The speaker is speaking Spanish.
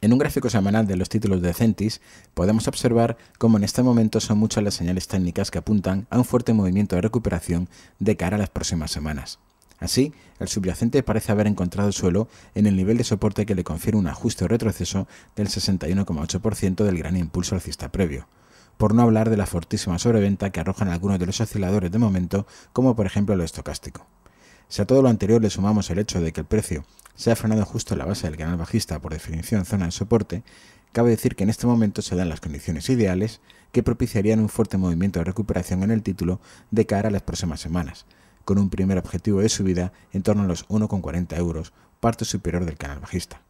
En un gráfico semanal de los títulos de Centis podemos observar cómo en este momento son muchas las señales técnicas que apuntan a un fuerte movimiento de recuperación de cara a las próximas semanas. Así, el subyacente parece haber encontrado suelo en el nivel de soporte que le confiere un ajuste o retroceso del 61,8% del gran impulso alcista previo, por no hablar de la fortísima sobreventa que arrojan algunos de los osciladores de momento, como por ejemplo lo estocástico. Si a todo lo anterior le sumamos el hecho de que el precio se ha frenado justo la base del canal bajista, por definición zona de soporte, cabe decir que en este momento se dan las condiciones ideales que propiciarían un fuerte movimiento de recuperación en el título de cara a las próximas semanas, con un primer objetivo de subida en torno a los 1,40 euros, parte superior del canal bajista.